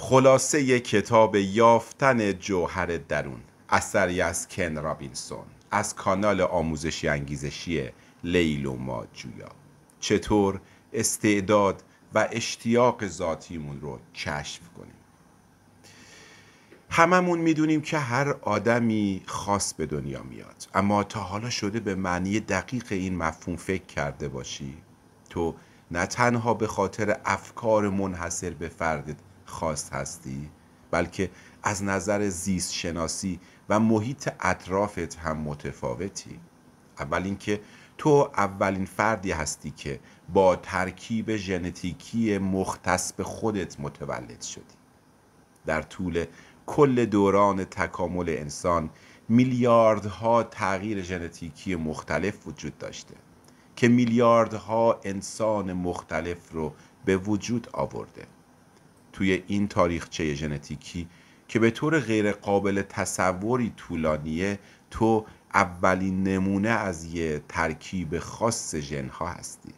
خلاصه کتاب یافتن جوهر درون اثری از کن رابینسون از کانال آموزشی انگیزشی و ماجویا چطور استعداد و اشتیاق ذاتیمون رو کشف کنیم هممون میدونیم که هر آدمی خاص به دنیا میاد اما تا حالا شده به معنی دقیق این مفهوم فکر کرده باشی تو نه تنها به خاطر افکار منحصر به فردت خواست هستی بلکه از نظر زیست شناسی و محیط اطرافت هم متفاوتی اول اینکه تو اولین فردی هستی که با ترکیب ژنتیکی مختص به خودت متولد شدی در طول کل دوران تکامل انسان میلیاردها تغییر ژنتیکی مختلف وجود داشته که میلیاردها انسان مختلف رو به وجود آورده توی این تاریخچه ژنتیکی که به طور غیرقابل تصوری طولانیه تو اولین نمونه از یه ترکیب خاص ژنها هستی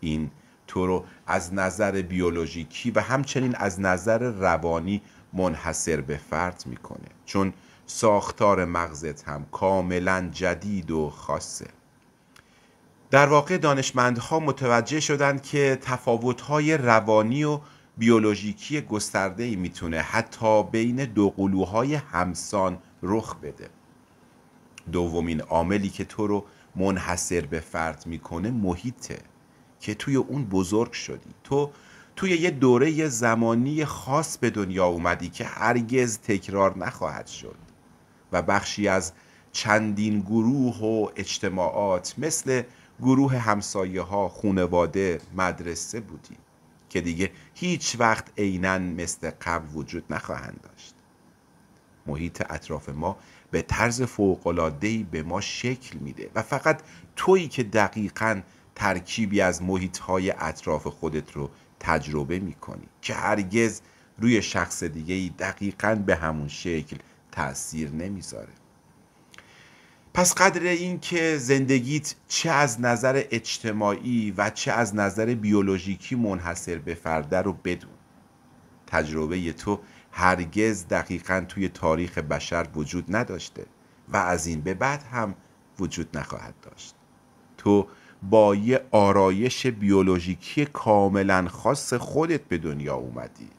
این تو رو از نظر بیولوژیکی و همچنین از نظر روانی منحصر به فرد میکنه چون ساختار مغزت هم کاملا جدید و خاصه در واقع دانشمندها متوجه شدند که تفاوت‌های روانی و بیولوژیکی گسترده میتونه حتی بین دو قلوهای همسان رخ بده دومین عاملی که تو رو منحصر به فرد میکنه محیطه که توی اون بزرگ شدی تو توی یه دوره زمانی خاص به دنیا اومدی که هرگز تکرار نخواهد شد و بخشی از چندین گروه و اجتماعات مثل گروه همسایه ها، خونواده، مدرسه بودی که دیگه هیچ وقت عینا مثل قبل وجود نخواهند داشت محیط اطراف ما به طرز ای به ما شکل میده و فقط تویی که دقیقا ترکیبی از محیطهای اطراف خودت رو تجربه میکنی که هرگز روی شخص دیگه ای دقیقا به همون شکل تاثیر نمیذاره پس قدر این که زندگیت چه از نظر اجتماعی و چه از نظر بیولوژیکی منحصر به فرده رو بدون تجربه تو هرگز دقیقا توی تاریخ بشر وجود نداشته و از این به بعد هم وجود نخواهد داشت تو با یه آرایش بیولوژیکی کاملا خاص خودت به دنیا اومدی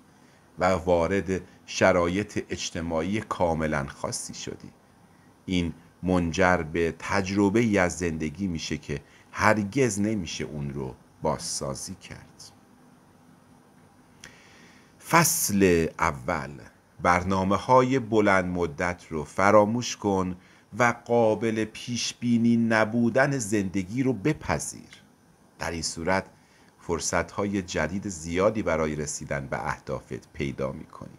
و وارد شرایط اجتماعی کاملا خاصی شدی این منجر به تجربه ای از زندگی میشه که هرگز نمیشه اون رو بازسازی کرد فصل اول برنامه های بلند مدت رو فراموش کن و قابل پیش بینی نبودن زندگی رو بپذیر در این صورت فرصت های جدید زیادی برای رسیدن به اهدافت پیدا میکنی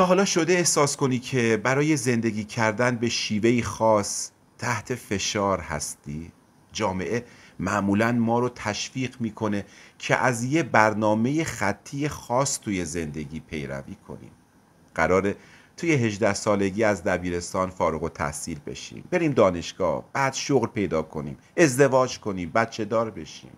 تا حالا شده احساس کنی که برای زندگی کردن به شیوهی خاص تحت فشار هستی؟ جامعه معمولا ما رو تشویق میکنه که از یه برنامه خطی خاص توی زندگی پیروی کنیم قرار توی 18 سالگی از دبیرستان فارغ و تحصیل بشیم بریم دانشگاه بعد شغل پیدا کنیم ازدواج کنیم بچه دار بشیم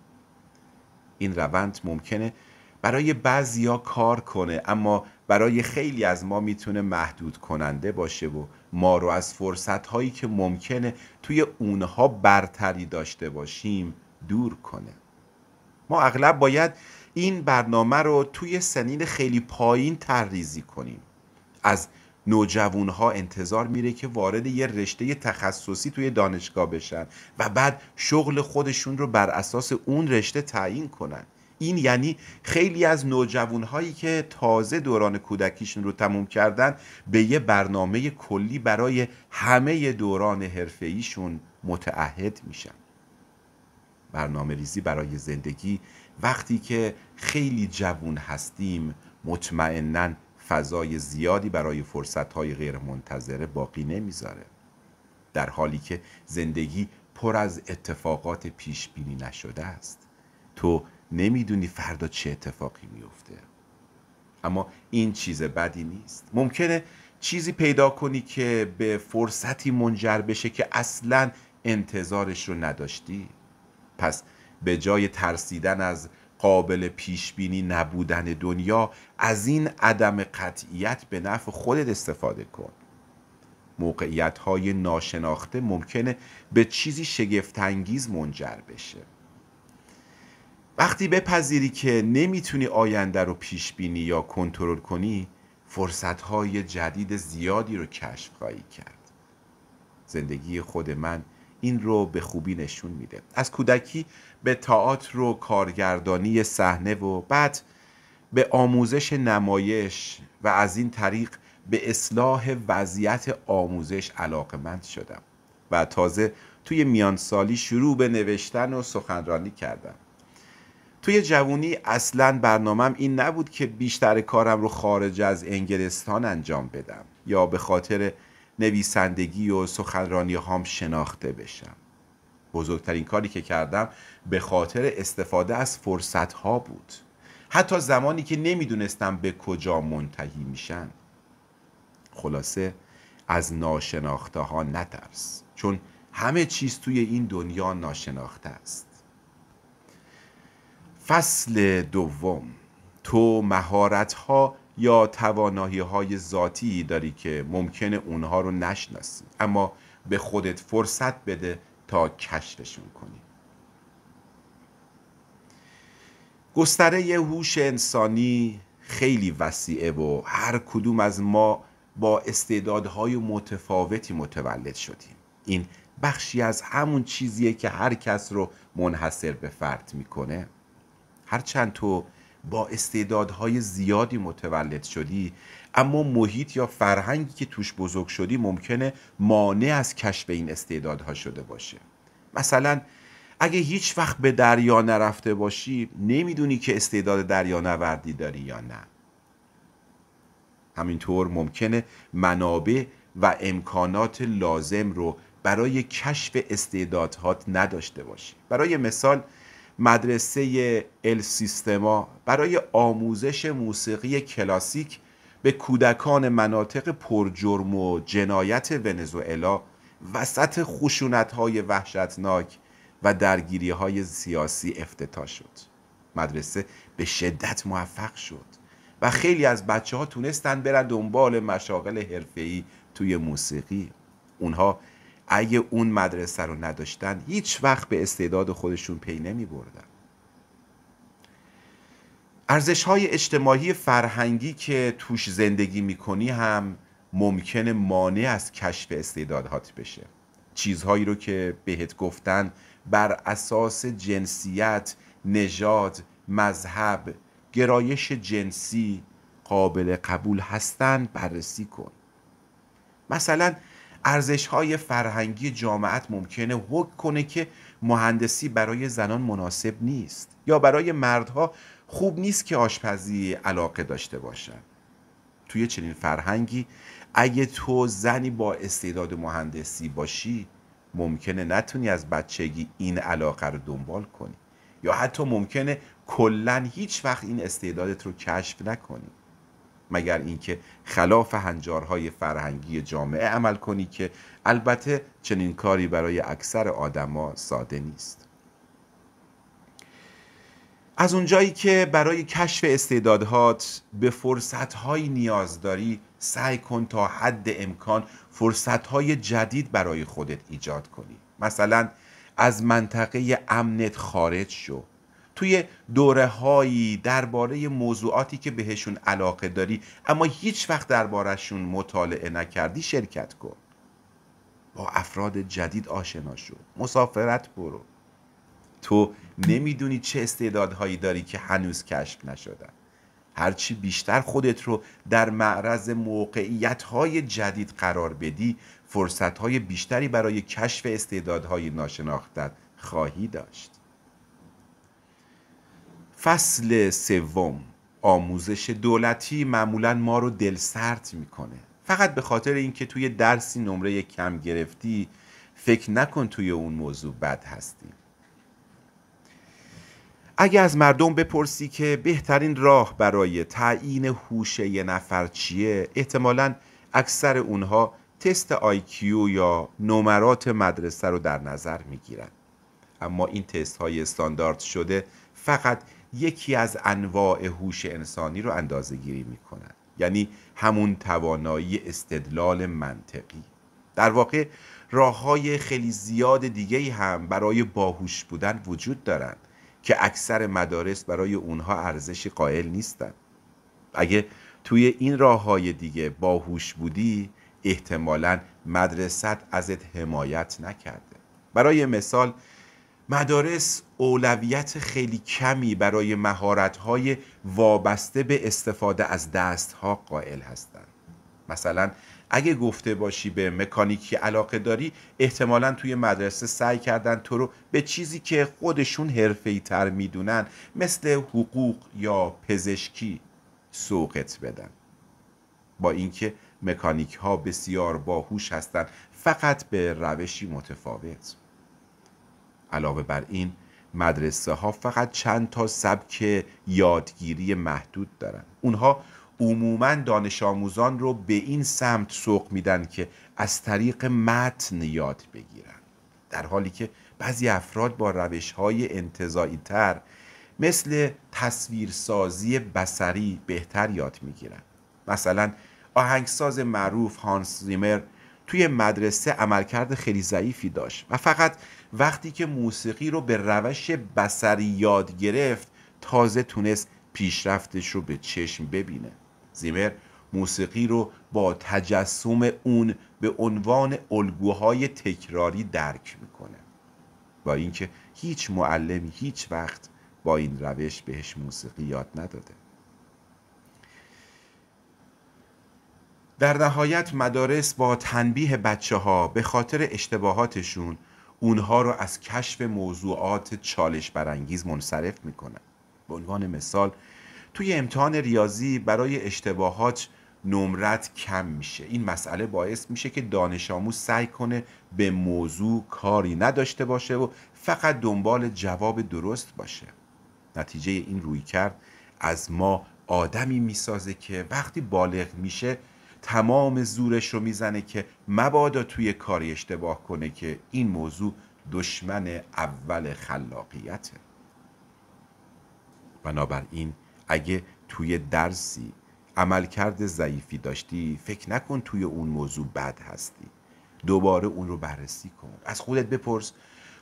این روند ممکنه برای بعضیا کار کنه اما برای خیلی از ما میتونه محدود کننده باشه و ما رو از فرصت هایی که ممکنه توی اونها برتری داشته باشیم دور کنه ما اغلب باید این برنامه رو توی سنین خیلی پایین ترریزی کنیم از نوجوان‌ها ها انتظار میره که وارد یه رشته تخصصی توی دانشگاه بشن و بعد شغل خودشون رو بر اساس اون رشته تعیین کنن این یعنی خیلی از نوجوانهایی که تازه دوران کودکیشون رو تموم کردن به یه برنامه کلی برای همه دوران حرفه‌ایشون متعهد میشن برنامه ریزی برای زندگی وقتی که خیلی جوون هستیم مطمئنا فضای زیادی برای فرصتهای غیرمنتظره باقی نمیذاره در حالی که زندگی پر از اتفاقات پیش بینی نشده است تو نمیدونی فردا چه اتفاقی میفته اما این چیز بدی نیست ممکنه چیزی پیدا کنی که به فرصتی منجر بشه که اصلا انتظارش رو نداشتی پس به جای ترسیدن از قابل پیش بینی نبودن دنیا از این عدم قطعیت به نفع خودت استفاده کن موقعیت های ناشناخته ممکنه به چیزی شگفتانگیز منجر بشه وقتی بپذیری که نمیتونی آینده رو پیش بینی یا کنترل کنی فرصتهای جدید زیادی رو کشف خواهی کرد زندگی خود من این رو به خوبی نشون میده از کودکی به تئاتر رو کارگردانی صحنه و بعد به آموزش نمایش و از این طریق به اصلاح وضعیت آموزش علاقمند شدم و تازه توی میانسالی شروع به نوشتن و سخنرانی کردم توی جوونی اصلا برنامهم این نبود که بیشتر کارم رو خارج از انگلستان انجام بدم یا به خاطر نویسندگی و سخنرانی هام شناخته بشم بزرگترین کاری که کردم به خاطر استفاده از فرصت ها بود حتی زمانی که نمیدونستم به کجا منتهی میشن خلاصه از ناشناخته ها نترس چون همه چیز توی این دنیا ناشناخته است فصل دوم تو مهارت ها یا توانایی های ذاتی داری که ممکنه اونها رو نشناسی اما به خودت فرصت بده تا کشفشون کنی گستره هوش انسانی خیلی وسیعه و هر کدوم از ما با استعدادهای متفاوتی متولد شدیم این بخشی از همون چیزیه که هر کس رو منحصر به فرد میکنه هرچند تو با استعدادهای زیادی متولد شدی اما محیط یا فرهنگی که توش بزرگ شدی ممکنه مانع از کشف این استعدادها شده باشه مثلا اگه هیچ وقت به دریا نرفته باشی نمیدونی که استعداد دریا نوردی داری یا نه همینطور ممکنه منابع و امکانات لازم رو برای کشف استعدادهات نداشته باشی برای مثال مدرسه ال سیستما برای آموزش موسیقی کلاسیک به کودکان مناطق پرجرم و جنایت ونزوئلا وسط های وحشتناک و های سیاسی افتتاح شد. مدرسه به شدت موفق شد و خیلی از بچه ها تونستن برن دنبال مشاغل حرفه‌ای توی موسیقی. اونها اگه اون مدرسه رو نداشتن هیچ وقت به استعداد خودشون پی نمی بردن ارزش های اجتماعی فرهنگی که توش زندگی میکنی هم ممکنه مانع از کشف استعدادهات بشه چیزهایی رو که بهت گفتن بر اساس جنسیت، نژاد، مذهب، گرایش جنسی قابل قبول هستن بررسی کن مثلا ارزش های فرهنگی جامعت ممکنه حکم کنه که مهندسی برای زنان مناسب نیست یا برای مردها خوب نیست که آشپزی علاقه داشته باشن توی چنین فرهنگی اگه تو زنی با استعداد مهندسی باشی ممکنه نتونی از بچگی این علاقه رو دنبال کنی یا حتی ممکنه کلا هیچ وقت این استعدادت رو کشف نکنی مگر اینکه خلاف هنجارهای فرهنگی جامعه عمل کنی که البته چنین کاری برای اکثر آدما ساده نیست از اونجایی که برای کشف استعدادهات به فرصتهایی نیاز داری سعی کن تا حد امکان فرصتهای جدید برای خودت ایجاد کنی مثلا از منطقه امنت خارج شو توی دوره هایی درباره موضوعاتی که بهشون علاقه داری اما هیچ وقت دربارهشون مطالعه نکردی شرکت کن با افراد جدید آشنا شو مسافرت برو تو نمیدونی چه استعدادهایی داری که هنوز کشف نشدن هرچی بیشتر خودت رو در معرض موقعیتهای جدید قرار بدی فرصتهای بیشتری برای کشف استعدادهای ناشناختت خواهی داشت فصل سوم آموزش دولتی معمولا ما رو دلسرد میکنه فقط به خاطر اینکه توی درسی نمره کم گرفتی فکر نکن توی اون موضوع بد هستی اگه از مردم بپرسی که بهترین راه برای تعیین هوش یه نفر چیه احتمالا اکثر اونها تست آیکیو یا نمرات مدرسه رو در نظر میگیرن اما این تست های استاندارد شده فقط یکی از انواع هوش انسانی رو اندازه گیری می یعنی همون توانایی استدلال منطقی در واقع راه های خیلی زیاد دیگه هم برای باهوش بودن وجود دارند که اکثر مدارس برای اونها ارزشی قائل نیستند. اگه توی این راه های دیگه باهوش بودی احتمالا مدرست ازت حمایت نکرده برای مثال مدارس اولویت خیلی کمی برای مهارت‌های وابسته به استفاده از دستها قائل هستند. مثلا اگه گفته باشی به مکانیکی علاقه داری احتمالا توی مدرسه سعی کردن تو رو به چیزی که خودشون حرفی تر میدونن مثل حقوق یا پزشکی سوقت بدن با اینکه مکانیک ها بسیار باهوش هستند فقط به روشی متفاوت علاوه بر این مدرسه ها فقط چند تا سبک یادگیری محدود دارن اونها عموما دانش آموزان رو به این سمت سوق میدن که از طریق متن یاد بگیرن در حالی که بعضی افراد با روش های انتظایی تر مثل تصویرسازی بسری بهتر یاد میگیرن مثلا آهنگساز معروف هانس زیمر توی مدرسه عملکرد خیلی ضعیفی داشت و فقط وقتی که موسیقی رو به روش بسری یاد گرفت تازه تونست پیشرفتش رو به چشم ببینه زیمر موسیقی رو با تجسم اون به عنوان الگوهای تکراری درک میکنه با اینکه هیچ معلمی هیچ وقت با این روش بهش موسیقی یاد نداده در نهایت مدارس با تنبیه بچه ها به خاطر اشتباهاتشون اونها رو از کشف موضوعات چالش برانگیز منصرف میکنن به عنوان مثال توی امتحان ریاضی برای اشتباهات نمرت کم میشه این مسئله باعث میشه که دانش آموز سعی کنه به موضوع کاری نداشته باشه و فقط دنبال جواب درست باشه نتیجه این رویکرد از ما آدمی میسازه که وقتی بالغ میشه تمام زورش رو میزنه که مبادا توی کاری اشتباه کنه که این موضوع دشمن اول خلاقیته بنابراین اگه توی درسی عملکرد ضعیفی داشتی فکر نکن توی اون موضوع بد هستی دوباره اون رو بررسی کن از خودت بپرس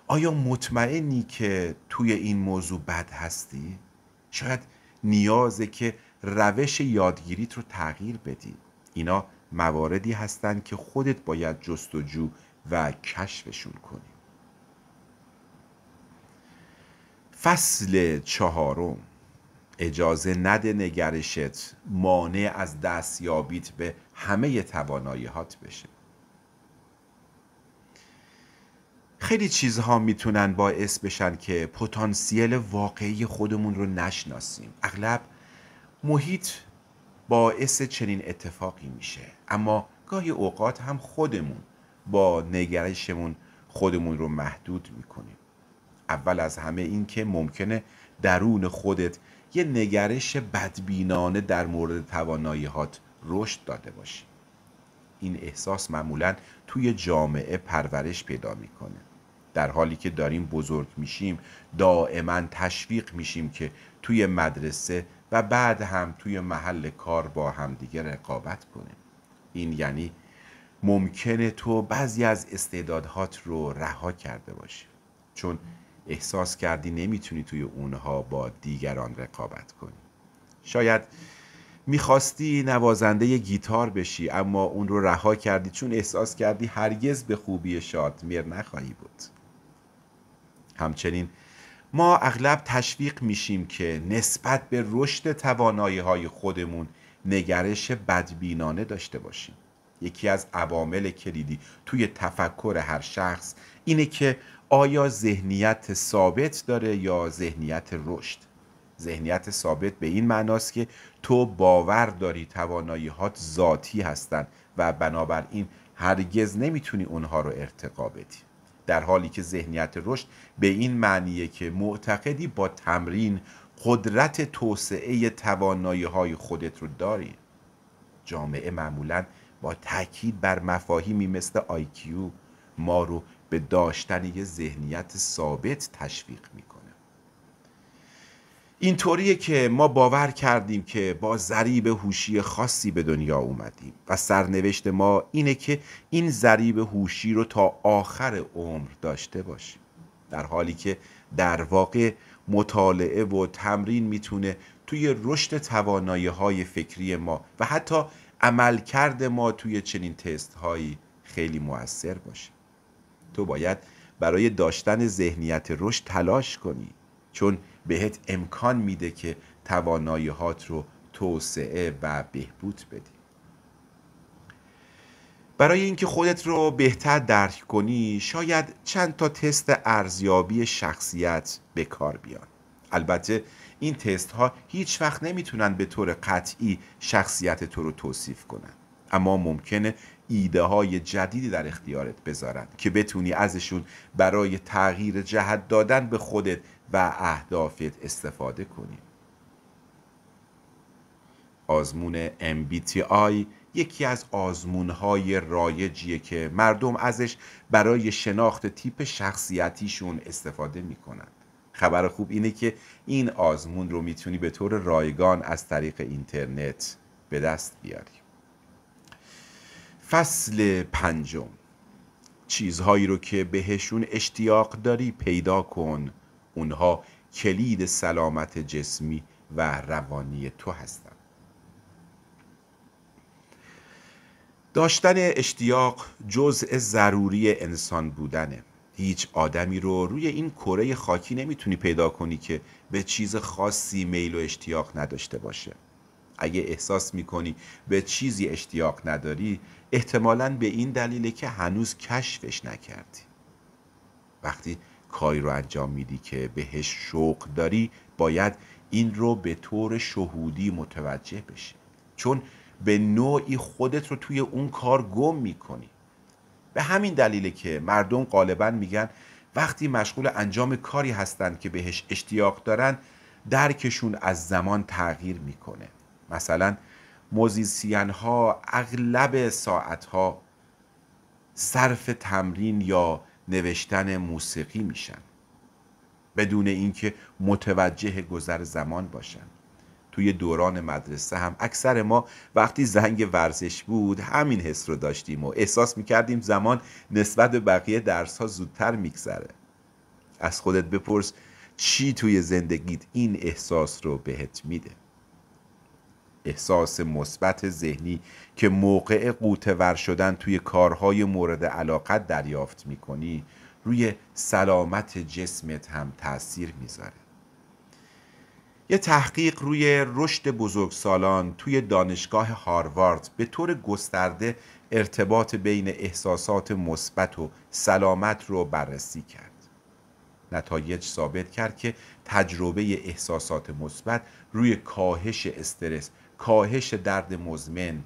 آیا مطمئنی که توی این موضوع بد هستی؟ شاید نیازه که روش یادگیریت رو تغییر بدی اینا مواردی هستند که خودت باید جستجو و کشفشون کنی فصل چهارم اجازه نده نگرشت مانع از دستیابیت به همه تواناییهات بشه خیلی چیزها میتونن باعث بشن که پتانسیل واقعی خودمون رو نشناسیم اغلب محیط باعث چنین اتفاقی میشه اما گاهی اوقات هم خودمون با نگرشمون خودمون رو محدود میکنیم اول از همه این که ممکنه درون خودت یه نگرش بدبینانه در مورد توانایی رشد داده باشی این احساس معمولا توی جامعه پرورش پیدا میکنه در حالی که داریم بزرگ میشیم دائما تشویق میشیم که توی مدرسه و بعد هم توی محل کار با همدیگه رقابت کنیم این یعنی ممکنه تو بعضی از استعدادهات رو رها کرده باشی چون احساس کردی نمیتونی توی اونها با دیگران رقابت کنی شاید میخواستی نوازنده گیتار بشی اما اون رو رها کردی چون احساس کردی هرگز به خوبی شادمیر نخواهی بود همچنین ما اغلب تشویق میشیم که نسبت به رشد توانایی های خودمون نگرش بدبینانه داشته باشیم یکی از عوامل کلیدی توی تفکر هر شخص اینه که آیا ذهنیت ثابت داره یا ذهنیت رشد ذهنیت ثابت به این معناست که تو باور داری توانایی هات ذاتی هستند و بنابراین هرگز نمیتونی اونها رو ارتقا بدی در حالی که ذهنیت رشد به این معنیه که معتقدی با تمرین قدرت توسعه توانایی های خودت رو داری جامعه معمولا با تاکید بر مفاهیمی مثل آیکیو ما رو به داشتن یه ذهنیت ثابت تشویق میده اینطوریه که ما باور کردیم که با ذریب هوشی خاصی به دنیا اومدیم و سرنوشت ما اینه که این ذریب هوشی رو تا آخر عمر داشته باشیم در حالی که در واقع مطالعه و تمرین میتونه توی رشد توانایی های فکری ما و حتی عملکرد ما توی چنین تست هایی خیلی موثر باشه تو باید برای داشتن ذهنیت رشد تلاش کنی چون بهت امکان میده که تواناییهات رو توسعه و بهبود بدی برای اینکه خودت رو بهتر درک کنی شاید چند تا تست ارزیابی شخصیت به کار بیان البته این تست ها هیچ وقت نمیتونن به طور قطعی شخصیت تو رو توصیف کنن اما ممکنه ایده های جدیدی در اختیارت بذارن که بتونی ازشون برای تغییر جهت دادن به خودت و اهدافیت استفاده کنیم آزمون MBTI یکی از آزمونهای رایجیه که مردم ازش برای شناخت تیپ شخصیتیشون استفاده میکنند. خبر خوب اینه که این آزمون رو میتونی به طور رایگان از طریق اینترنت به دست بیاری فصل پنجم چیزهایی رو که بهشون اشتیاق داری پیدا کن اونها کلید سلامت جسمی و روانی تو هستند داشتن اشتیاق جزء ضروری انسان بودنه هیچ آدمی رو روی این کره خاکی نمیتونی پیدا کنی که به چیز خاصی میل و اشتیاق نداشته باشه اگه احساس میکنی به چیزی اشتیاق نداری احتمالا به این دلیله که هنوز کشفش نکردی وقتی کاری رو انجام میدی که بهش شوق داری باید این رو به طور شهودی متوجه بشی چون به نوعی خودت رو توی اون کار گم میکنی به همین دلیل که مردم غالبا میگن وقتی مشغول انجام کاری هستند که بهش اشتیاق دارن درکشون از زمان تغییر میکنه مثلا موزیسین ها اغلب ساعت ها صرف تمرین یا نوشتن موسیقی میشن بدون اینکه متوجه گذر زمان باشن توی دوران مدرسه هم اکثر ما وقتی زنگ ورزش بود همین حس رو داشتیم و احساس میکردیم زمان نسبت به بقیه درس ها زودتر میگذره از خودت بپرس چی توی زندگیت این احساس رو بهت میده احساس مثبت ذهنی که موقع قوتور شدن توی کارهای مورد علاقت دریافت میکنی روی سلامت جسمت هم تاثیر میذاره یه تحقیق روی رشد بزرگسالان توی دانشگاه هاروارد به طور گسترده ارتباط بین احساسات مثبت و سلامت رو بررسی کرد. نتایج ثابت کرد که تجربه احساسات مثبت روی کاهش استرس کاهش درد مزمن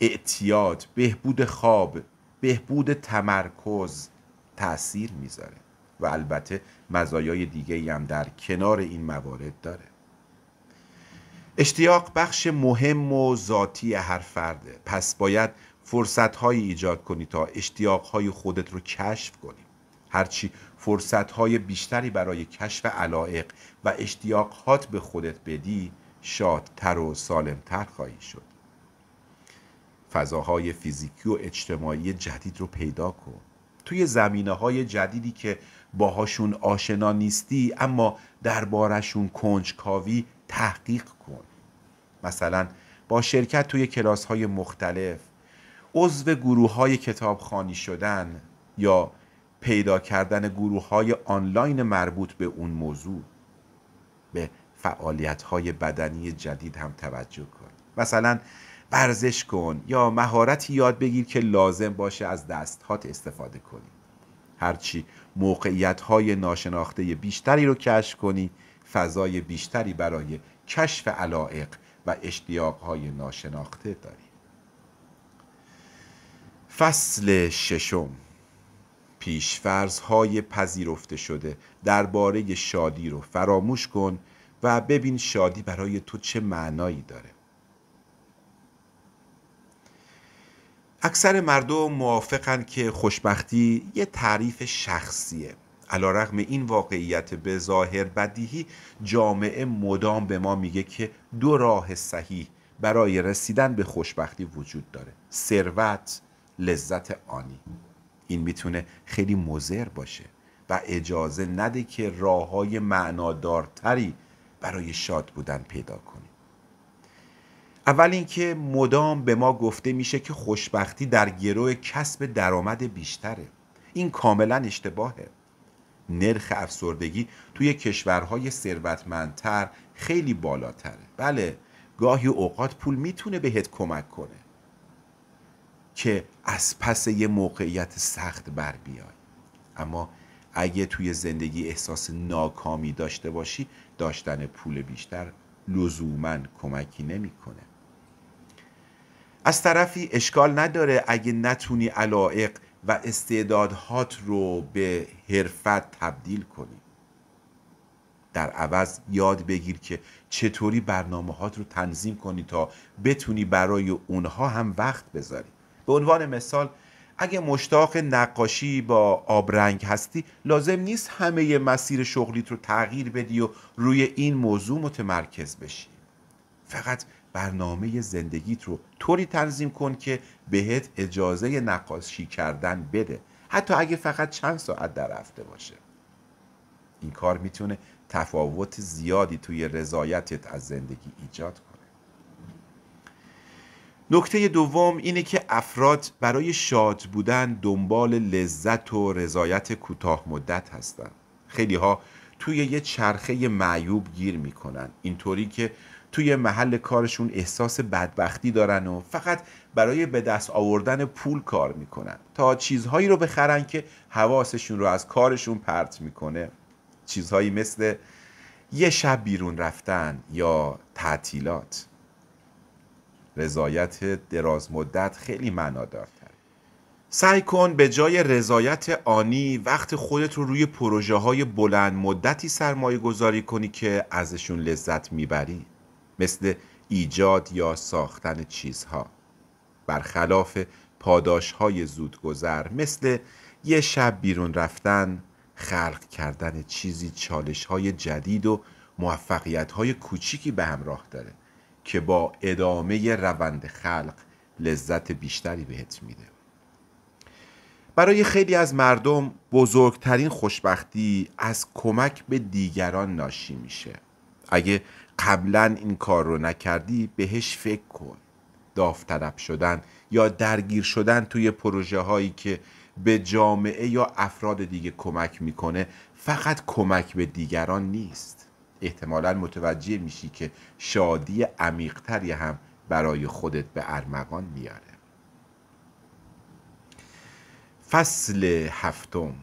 اعتیاد بهبود خواب بهبود تمرکز تاثیر میذاره و البته مزایای دیگه هم در کنار این موارد داره اشتیاق بخش مهم و ذاتی هر فرده پس باید فرصتهایی ایجاد کنی تا اشتیاقهای خودت رو کشف کنی هرچی فرصتهای بیشتری برای کشف علایق و هات به خودت بدی شادتر و سالمتر خواهی شد فضاهای فیزیکی و اجتماعی جدید رو پیدا کن توی زمینه های جدیدی که باهاشون آشنا نیستی اما دربارشون کنجکاوی تحقیق کن مثلا با شرکت توی کلاس های مختلف عضو گروه های کتابخانی شدن یا پیدا کردن گروه های آنلاین مربوط به اون موضوع به فعالیت های بدنی جدید هم توجه کن مثلا ورزش کن یا مهارتی یاد بگیر که لازم باشه از دستهات استفاده کنی هرچی موقعیت های ناشناخته بیشتری رو کشف کنی فضای بیشتری برای کشف علائق و اشتیاق های ناشناخته داری فصل ششم پیشفرض های پذیرفته شده درباره شادی رو فراموش کن و ببین شادی برای تو چه معنایی داره اکثر مردم موافقن که خوشبختی یه تعریف شخصیه علا رغم این واقعیت به ظاهر بدیهی جامعه مدام به ما میگه که دو راه صحیح برای رسیدن به خوشبختی وجود داره ثروت لذت آنی این میتونه خیلی مزر باشه و اجازه نده که راه های معنادارتری برای شاد بودن پیدا کنیم اول اینکه مدام به ما گفته میشه که خوشبختی در گروه کسب درآمد بیشتره این کاملا اشتباهه نرخ افسردگی توی کشورهای ثروتمندتر خیلی بالاتره بله گاهی اوقات پول میتونه بهت کمک کنه که از پس یه موقعیت سخت بر بیای اما اگه توی زندگی احساس ناکامی داشته باشی داشتن پول بیشتر لزوما کمکی نمیکنه از طرفی اشکال نداره اگه نتونی علائق و استعدادهات رو به حرفت تبدیل کنی در عوض یاد بگیر که چطوری برنامه هات رو تنظیم کنی تا بتونی برای اونها هم وقت بذاری به عنوان مثال اگه مشتاق نقاشی با آبرنگ هستی لازم نیست همه مسیر شغلیت رو تغییر بدی و روی این موضوع متمرکز بشی فقط برنامه زندگیت رو طوری تنظیم کن که بهت اجازه نقاشی کردن بده حتی اگه فقط چند ساعت در هفته باشه این کار میتونه تفاوت زیادی توی رضایتت از زندگی ایجاد کنه نکته دوم اینه که افراد برای شاد بودن دنبال لذت و رضایت کوتاه مدت هستند. خیلی ها توی یه چرخه معیوب گیر میکنن اینطوری که توی محل کارشون احساس بدبختی دارن و فقط برای به دست آوردن پول کار میکنن تا چیزهایی رو بخرن که حواسشون رو از کارشون پرت میکنه چیزهایی مثل یه شب بیرون رفتن یا تعطیلات رضایت دراز مدت خیلی معنادارتره سعی کن به جای رضایت آنی وقت خودت رو روی پروژه های بلند مدتی سرمایه گذاری کنی که ازشون لذت میبری مثل ایجاد یا ساختن چیزها برخلاف پاداش های زودگذر مثل یه شب بیرون رفتن خلق کردن چیزی چالش های جدید و موفقیت های کوچیکی به همراه داره که با ادامه روند خلق لذت بیشتری بهت میده برای خیلی از مردم بزرگترین خوشبختی از کمک به دیگران ناشی میشه اگه قبلا این کار رو نکردی بهش فکر کن داوطلب شدن یا درگیر شدن توی پروژه هایی که به جامعه یا افراد دیگه کمک میکنه فقط کمک به دیگران نیست احتمالا متوجه میشی که شادی عمیقتری هم برای خودت به ارمغان میاره فصل هفتم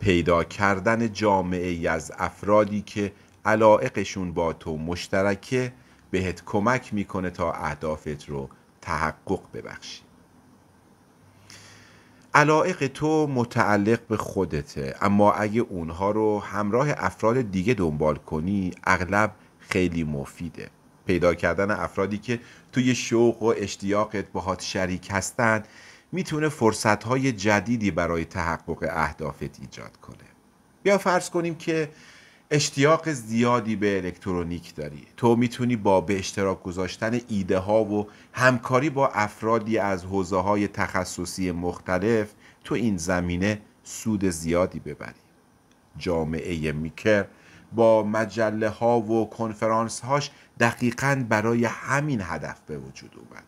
پیدا کردن جامعه ای از افرادی که علائقشون با تو مشترکه بهت کمک میکنه تا اهدافت رو تحقق ببخشی علائق تو متعلق به خودته اما اگه اونها رو همراه افراد دیگه دنبال کنی اغلب خیلی مفیده پیدا کردن افرادی که توی شوق و اشتیاقت باهات شریک هستن میتونه فرصتهای جدیدی برای تحقق اهدافت ایجاد کنه بیا فرض کنیم که اشتیاق زیادی به الکترونیک داری تو میتونی با به اشتراک گذاشتن ایده ها و همکاری با افرادی از حوزه های تخصصی مختلف تو این زمینه سود زیادی ببری جامعه میکر با مجله ها و کنفرانس هاش دقیقا برای همین هدف به وجود اومد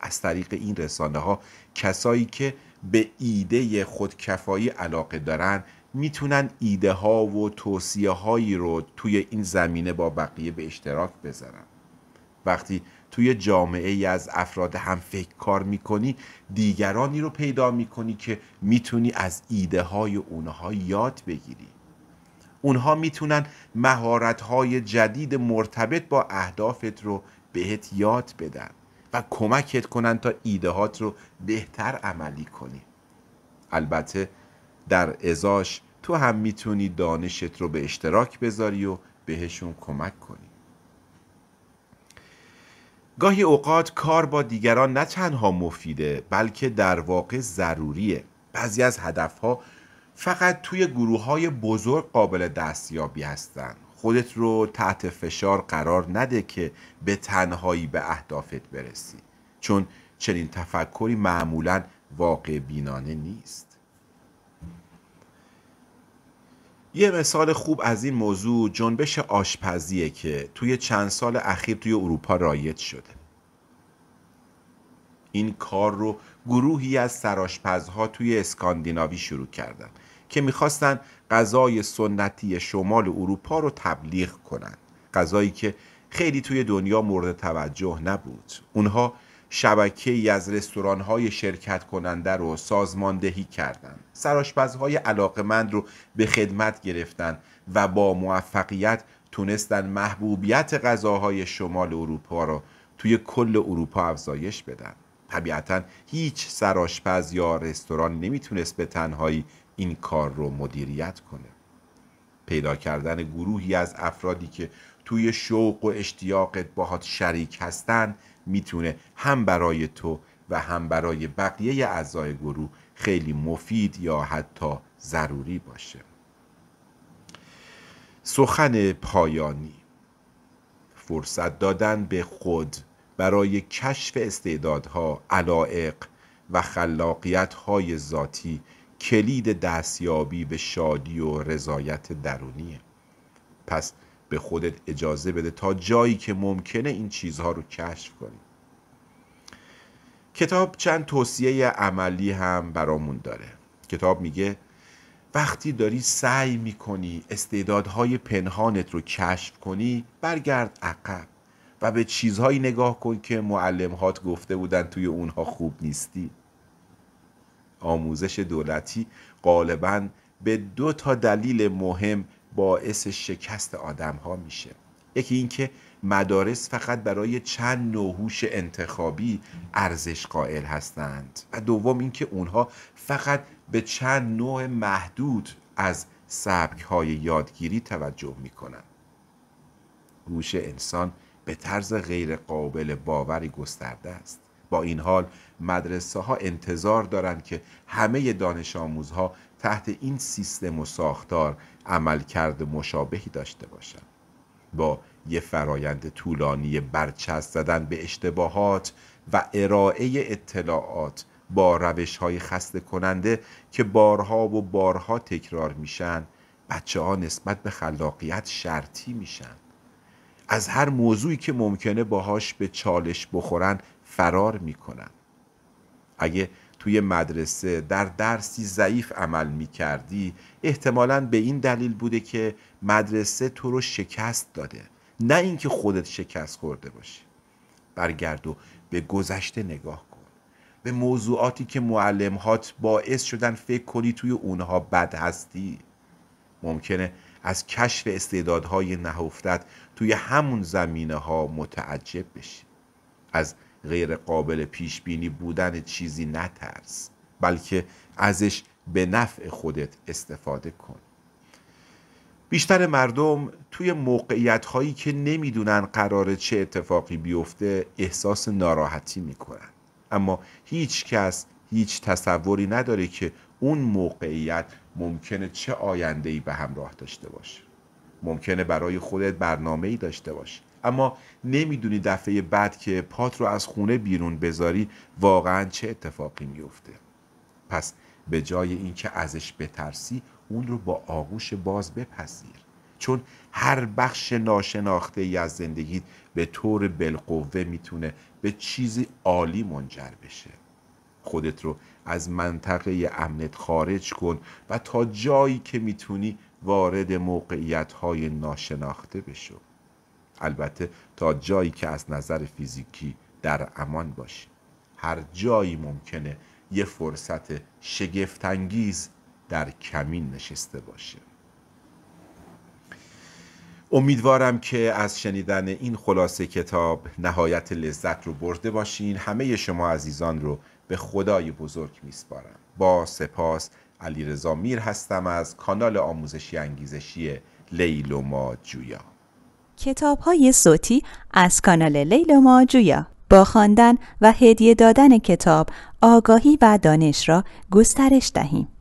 از طریق این رسانه ها کسایی که به ایده خودکفایی علاقه دارن میتونن ایده ها و توصیه هایی رو توی این زمینه با بقیه به اشتراک بذارن وقتی توی جامعه ای از افراد هم فکر کار میکنی دیگرانی رو پیدا میکنی که میتونی از ایده های اونها یاد بگیری اونها میتونن مهارت های جدید مرتبط با اهدافت رو بهت یاد بدن و کمکت کنن تا ایدهات رو بهتر عملی کنی البته در ازاش تو هم میتونی دانشت رو به اشتراک بذاری و بهشون کمک کنی گاهی اوقات کار با دیگران نه تنها مفیده بلکه در واقع ضروریه بعضی از هدفها فقط توی گروه های بزرگ قابل دستیابی هستند خودت رو تحت فشار قرار نده که به تنهایی به اهدافت برسی چون چنین تفکری معمولا واقع بینانه نیست یه مثال خوب از این موضوع جنبش آشپزیه که توی چند سال اخیر توی اروپا رایت شده این کار رو گروهی از سرآشپزها توی اسکاندیناوی شروع کردن که میخواستن غذای سنتی شمال اروپا رو تبلیغ کنند غذایی که خیلی توی دنیا مورد توجه نبود اونها شبکه ای از رستوران های شرکت کننده رو سازماندهی کردند. سراشپزهای مند رو به خدمت گرفتند و با موفقیت تونستن محبوبیت غذاهای شمال اروپا را توی کل اروپا افزایش بدن. طبیعتا هیچ سراشپز یا رستوران نمیتونست به تنهایی این کار رو مدیریت کنه. پیدا کردن گروهی از افرادی که توی شوق و اشتیاقت باهات شریک هستند میتونه هم برای تو و هم برای بقیه اعضای گروه خیلی مفید یا حتی ضروری باشه سخن پایانی فرصت دادن به خود برای کشف استعدادها، علائق و خلاقیت‌های ذاتی کلید دستیابی به شادی و رضایت درونیه. پس به خودت اجازه بده تا جایی که ممکنه این چیزها رو کشف کنی کتاب چند توصیه عملی هم برامون داره کتاب میگه وقتی داری سعی میکنی استعدادهای پنهانت رو کشف کنی برگرد عقب و به چیزهایی نگاه کن که معلمهات گفته بودن توی اونها خوب نیستی آموزش دولتی غالبا به دو تا دلیل مهم باعث شکست آدم ها میشه یکی اینکه مدارس فقط برای چند نوع انتخابی ارزش قائل هستند و دوم اینکه اونها فقط به چند نوع محدود از سبک های یادگیری توجه میکنند هوش انسان به طرز غیر قابل باوری گسترده است با این حال مدرسه ها انتظار دارند که همه دانش آموزها تحت این سیستم و ساختار عملکرد مشابهی داشته باشند با یه فرایند طولانی برچسب زدن به اشتباهات و ارائه اطلاعات با روش های خسته کننده که بارها و بارها تکرار میشن بچه ها نسبت به خلاقیت شرطی میشن از هر موضوعی که ممکنه باهاش به چالش بخورن فرار میکنن اگه توی مدرسه در درسی ضعیف عمل می کردی احتمالا به این دلیل بوده که مدرسه تو رو شکست داده نه اینکه خودت شکست خورده باشی برگرد و به گذشته نگاه کن به موضوعاتی که معلمهات باعث شدن فکر کنی توی اونها بد هستی ممکنه از کشف استعدادهای نهفتت توی همون زمینه ها متعجب بشی از غیر قابل پیش بینی بودن چیزی نترس بلکه ازش به نفع خودت استفاده کن بیشتر مردم توی موقعیت هایی که نمیدونن قرار چه اتفاقی بیفته احساس ناراحتی میکنن اما هیچ کس هیچ تصوری نداره که اون موقعیت ممکنه چه آینده ای به همراه داشته باشه ممکنه برای خودت برنامه داشته باشه اما نمیدونی دفعه بعد که پات رو از خونه بیرون بذاری واقعا چه اتفاقی میفته پس به جای اینکه ازش بترسی اون رو با آغوش باز بپذیر چون هر بخش ناشناخته ای از زندگیت به طور بالقوه میتونه به چیزی عالی منجر بشه خودت رو از منطقه امنت خارج کن و تا جایی که میتونی وارد موقعیت های ناشناخته بشو البته تا جایی که از نظر فیزیکی در امان باشیم هر جایی ممکنه یه فرصت شگفتانگیز در کمین نشسته باشه امیدوارم که از شنیدن این خلاصه کتاب نهایت لذت رو برده باشین همه شما عزیزان رو به خدای بزرگ میسپارم با سپاس علیرضا میر هستم از کانال آموزشی انگیزشی لیل و ما جویا کتاب های صوتی از کانال لیل ماجویا با خواندن و هدیه دادن کتاب آگاهی و دانش را گسترش دهیم.